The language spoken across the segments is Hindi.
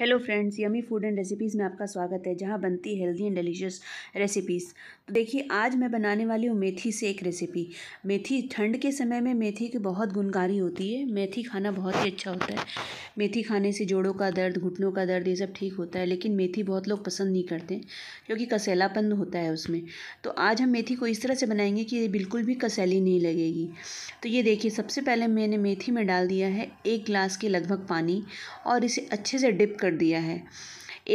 hello friends yummy food and recipes में आपका स्वागत है जहाँ बनती हेल्दी एंड डिलीशियस रेसिपीज़ तो देखिए आज मैं बनाने वाली हूँ मेथी से एक रेसिपी मेथी ठंड के समय में मेथी की बहुत गुनगारी होती है मेथी खाना बहुत ही अच्छा होता है मेथी खाने से जोड़ों का दर्द घुटनों का दर्द ये सब ठीक होता है लेकिन मेथी बहुत लोग पसंद नहीं करते क्योंकि कसैलापन होता है उसमें तो आज हम मेथी को इस तरह से बनाएंगे कि ये बिल्कुल भी कसैली नहीं लगेगी तो ये देखिए सबसे पहले मैंने मेथी में डाल दिया है एक ग्लास के लगभग पानी और इसे अच्छे से डिप कर दिया है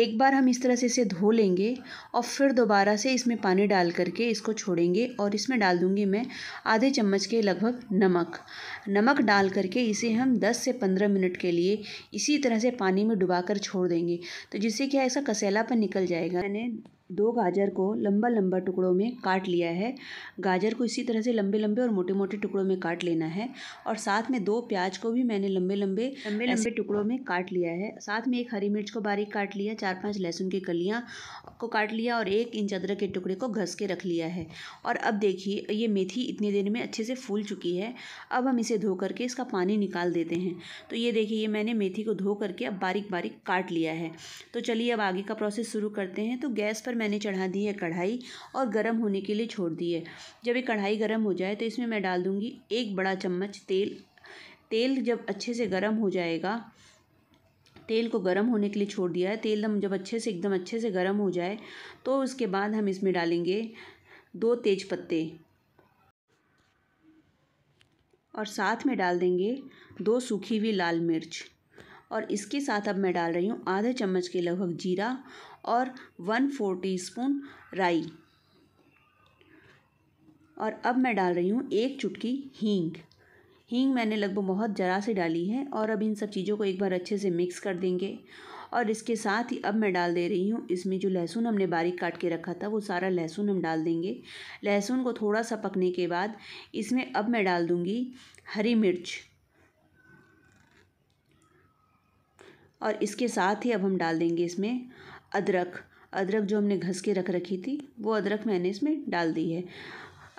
एक बार हम इस तरह से इसे धो लेंगे और फिर दोबारा से इसमें पानी डाल करके इसको छोड़ेंगे और इसमें डाल दूंगी मैं आधे चम्मच के लगभग नमक नमक डाल करके इसे हम 10 से 15 मिनट के लिए इसी तरह से पानी में डुबा कर छोड़ देंगे तो जिससे क्या कसैला पर निकल जाएगा मैंने दो गाजर को लंबा लंबा टुकड़ों में काट लिया है गाजर को इसी तरह से लंबे लंबे और मोटे मोटे टुकड़ों में काट लेना है और साथ में दो प्याज को भी मैंने लंबे लंबे लंबे लंबे टुकड़ों में काट लिया है साथ में एक हरी मिर्च को बारीक काट लिया चार पांच लहसुन की कलियाँ को काट लिया और एक इंच अदरक के टुकड़े को घस के रख लिया है और अब देखिए ये मेथी इतनी देर में अच्छे से फूल चुकी है अब हम इसे धो करके इसका पानी निकाल देते हैं तो ये देखिए ये मैंने मेथी को धो करके अब बारीक बारीक काट लिया है तो चलिए अब आगे का प्रोसेस शुरू करते हैं तो गैस पर मैंने चढ़ा दी है कढ़ाई और गर्म होने के लिए छोड़ दी है जब ये कढ़ाई गर्म हो जाए तो इसमें मैं डाल दूँगी एक बड़ा चम्मच तेल तेल जब अच्छे से गर्म हो जाएगा तेल को गर्म होने के लिए छोड़ दिया है तेल दम जब अच्छे से एकदम अच्छे से गर्म हो जाए तो उसके बाद हम इसमें डालेंगे दो तेज पत्ते और साथ में डाल देंगे दो सूखी हुई लाल मिर्च और इसके साथ अब मैं डाल रही हूँ आधे चम्मच के लगभग जीरा और वन फोर टी स्पून राई और अब मैं डाल रही हूँ एक चुटकी हींग हींग मैंने लगभग बहुत ज़रा से डाली है और अब इन सब चीज़ों को एक बार अच्छे से मिक्स कर देंगे और इसके साथ ही अब मैं डाल दे रही हूँ इसमें जो लहसुन हमने बारीक काट के रखा था वो सारा लहसुन हम डाल देंगे लहसुन को थोड़ा सा पकने के बाद इसमें अब मैं डाल दूँगी हरी मिर्च और इसके साथ ही अब हम डाल देंगे इसमें अदरक अदरक जो हमने घस के रख रखी थी वो अदरक मैंने इसमें डाल दी है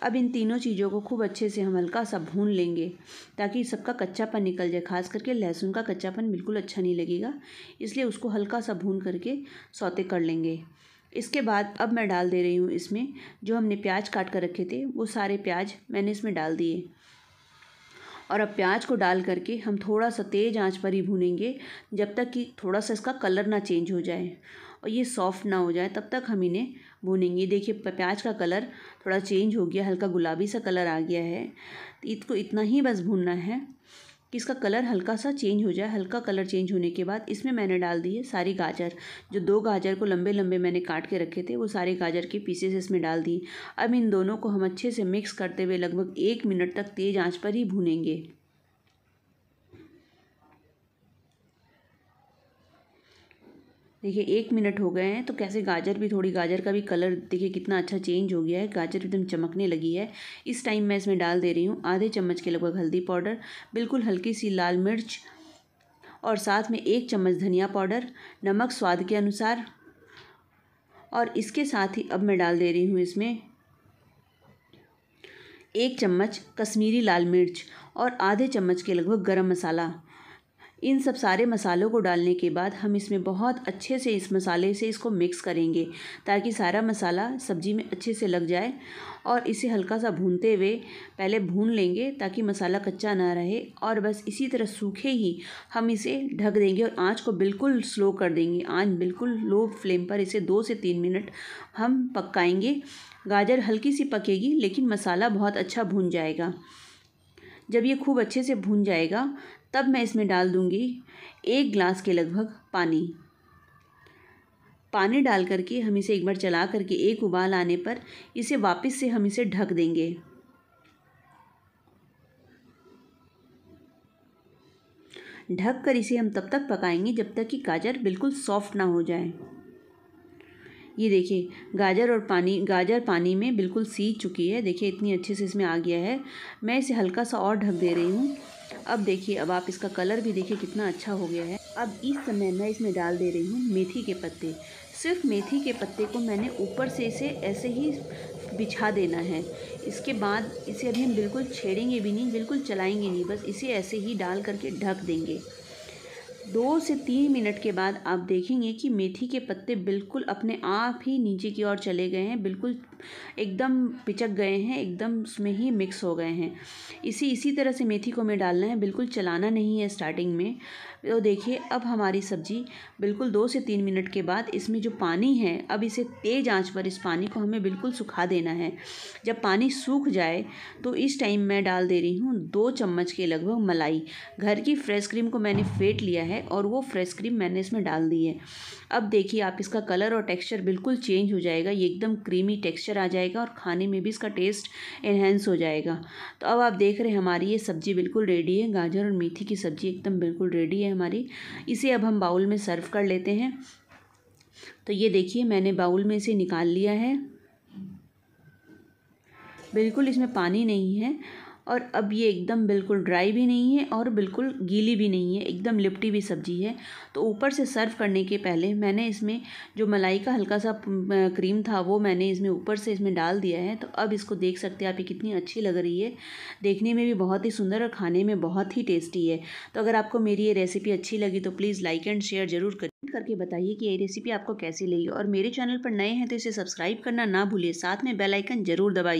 अब इन तीनों चीज़ों को खूब अच्छे से हम हल्का सा भून लेंगे ताकि सबका कच्चापन निकल जाए खास करके लहसुन का कच्चापन बिल्कुल अच्छा नहीं लगेगा इसलिए उसको हल्का सा भून करके सौते कर लेंगे इसके बाद अब मैं डाल दे रही हूँ इसमें जो हमने प्याज काट कर रखे थे वो सारे प्याज मैंने इसमें डाल दिए और अब प्याज को डाल करके हम थोड़ा सा तेज़ आंच पर ही भूनेंगे जब तक कि थोड़ा सा इसका कलर ना चेंज हो जाए और ये सॉफ्ट ना हो जाए तब तक हम इन्हें भूनेंगे देखिए प्याज का कलर थोड़ा चेंज हो गया हल्का गुलाबी सा कलर आ गया है इसको इतना ही बस भूनना है कि इसका कलर हल्का सा चेंज हो जाए हल्का कलर चेंज होने के बाद इसमें मैंने डाल दी है सारी गाजर जो दो गाजर को लंबे लंबे मैंने काट के रखे थे वो सारे गाजर के पीसेस इसमें डाल दी अब इन दोनों को हम अच्छे से मिक्स करते हुए लगभग एक मिनट तक तेज़ आंच पर ही भूनेंगे देखिए एक मिनट हो गए हैं तो कैसे गाजर भी थोड़ी गाजर का भी कलर देखिए कितना अच्छा चेंज हो गया है गाजर एकदम चमकने लगी है इस टाइम मैं इसमें डाल दे रही हूँ आधे चम्मच के लगभग हल्दी पाउडर बिल्कुल हल्की सी लाल मिर्च और साथ में एक चम्मच धनिया पाउडर नमक स्वाद के अनुसार और इसके साथ ही अब मैं डाल दे रही हूँ इसमें एक चम्मच कश्मीरी लाल मिर्च और आधे चम्मच के लगभग गरम मसाला इन सब सारे मसालों को डालने के बाद हम इसमें बहुत अच्छे से इस मसाले से इसको मिक्स करेंगे ताकि सारा मसाला सब्जी में अच्छे से लग जाए और इसे हल्का सा भूनते हुए पहले भून लेंगे ताकि मसाला कच्चा ना रहे और बस इसी तरह सूखे ही हम इसे ढक देंगे और आँच को बिल्कुल स्लो कर देंगे आँच बिल्कुल लो फ्लेम पर इसे दो से तीन मिनट हम पकाएंगे गाजर हल्की सी पकेगी लेकिन मसाला बहुत अच्छा भून जाएगा जब ये खूब अच्छे से भून जाएगा तब मैं इसमें डाल दूंगी एक ग्लास के लगभग पानी पानी डाल करके हम इसे एक बार चला करके एक उबाल आने पर इसे वापस से हम इसे ढक देंगे ढक कर इसे हम तब तक पकाएंगे जब तक कि गाजर बिल्कुल सॉफ्ट ना हो जाए ये देखिए गाजर और पानी गाजर पानी में बिल्कुल सीज चुकी है देखिए इतनी अच्छे से इसमें आ गया है मैं इसे हल्का सा और ढक दे रही हूँ अब देखिए अब आप इसका कलर भी देखिए कितना अच्छा हो गया है अब इस समय मैं इसमें डाल दे रही हूँ मेथी के पत्ते सिर्फ मेथी के पत्ते को मैंने ऊपर से इसे ऐसे ही बिछा देना है इसके बाद इसे अभी हम बिल्कुल छेड़ेंगे भी नहीं बिल्कुल चलाएंगे नहीं बस इसे ऐसे ही डाल करके ढक देंगे दो से तीन मिनट के बाद आप देखेंगे कि मेथी के पत्ते बिल्कुल अपने आप ही नीचे की ओर चले गए हैं बिल्कुल एकदम पिचक गए हैं एकदम उसमें ही मिक्स हो गए हैं इसी इसी तरह से मेथी को हमें डालना है बिल्कुल चलाना नहीं है स्टार्टिंग में तो देखिए अब हमारी सब्ज़ी बिल्कुल दो से तीन मिनट के बाद इसमें जो पानी है अब इसे तेज़ आँच पर इस पानी को हमें बिल्कुल सुखा देना है जब पानी सूख जाए तो इस टाइम मैं डाल दे रही हूँ दो चम्मच के लगभग मलाई घर की फ्रेश क्रीम को मैंने फेंट लिया है है और वो फ्रेश क्रीम मैंने इसमें डाल दी है अब देखिए आप इसका कलर और टेक्सचर बिल्कुल चेंज हो जाएगा ये एकदम क्रीमी टेक्सचर आ जाएगा और खाने में भी इसका टेस्ट इन्हेंस हो जाएगा तो अब आप देख रहे हैं हमारी ये सब्ज़ी बिल्कुल रेडी है गाजर और मेथी की सब्ज़ी एकदम बिल्कुल रेडी है हमारी इसे अब हम बाउल में सर्व कर लेते हैं तो ये देखिए मैंने बाउल में इसे निकाल लिया है बिल्कुल इसमें पानी नहीं है और अब ये एकदम बिल्कुल ड्राई भी नहीं है और बिल्कुल गीली भी नहीं है एकदम लिपटी भी सब्ज़ी है तो ऊपर से सर्व करने के पहले मैंने इसमें जो मलाई का हल्का सा क्रीम था वो मैंने इसमें ऊपर से इसमें डाल दिया है तो अब इसको देख सकते हैं आप ये कितनी अच्छी लग रही है देखने में भी बहुत ही सुंदर और खाने में बहुत ही टेस्टी है तो अगर आपको मेरी ये रेसिपी अच्छी लगी तो प्लीज़ लाइक एंड शेयर ज़रूर करें करके बताइए कि ये रेसिपी आपको कैसी लगी और मेरे चैनल पर नए हैं तो इसे सब्सक्राइब करना ना भूलिए साथ में बेलाइकन जरूर दबाइए